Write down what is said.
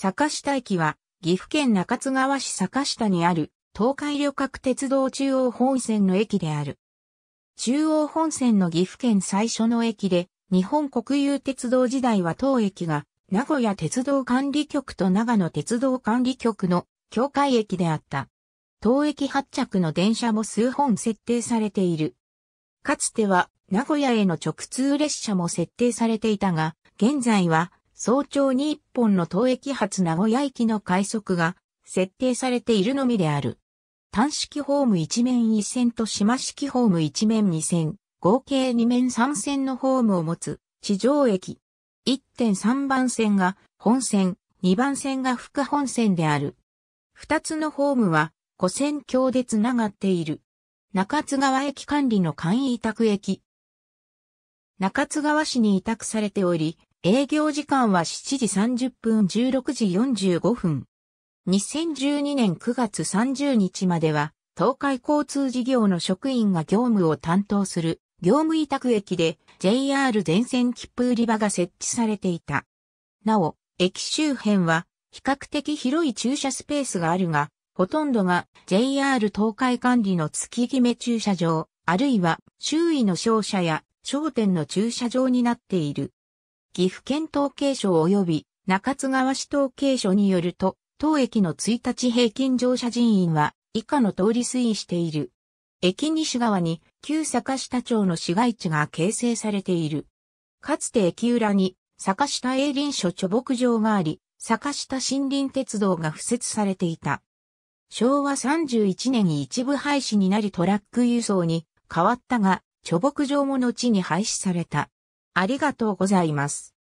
坂下駅は、岐阜県中津川市坂下にある、東海旅客鉄道中央本線の駅である。中央本線の岐阜県最初の駅で、日本国有鉄道時代は当駅が、名古屋鉄道管理局と長野鉄道管理局の境界駅であった。当駅発着の電車も数本設定されている。かつては名古屋への直通列車も設定されていたが、現在は早朝に一本の東駅発名古屋駅の快速が設定されているのみである。単式ホーム1面1線と島式ホーム1面2線、合計2面3線のホームを持つ地上駅。1.3番線が本線、2番線が副本線である。2つのホームは古線橋でつながっている。中津川駅管理の簡易委託駅。中津川市に委託されており、営業時間は7時30分16時45分。2012年9月30日までは、東海交通事業の職員が業務を担当する業務委託駅で JR 全線切符売り場が設置されていた。なお、駅周辺は比較的広い駐車スペースがあるが、ほとんどが JR 東海管理の月決め駐車場、あるいは周囲の商社や商店の駐車場になっている。岐阜県統計省及び中津川市統計所によると、当駅の1日平均乗車人員は以下の通り推移している。駅西側に旧坂下町の市街地が形成されている。かつて駅裏に坂下営林所貯木場があり、坂下森林鉄道が付設されていた。昭和31年に一部廃止になりトラック輸送に変わったが、貯木場も後に廃止された。ありがとうございます。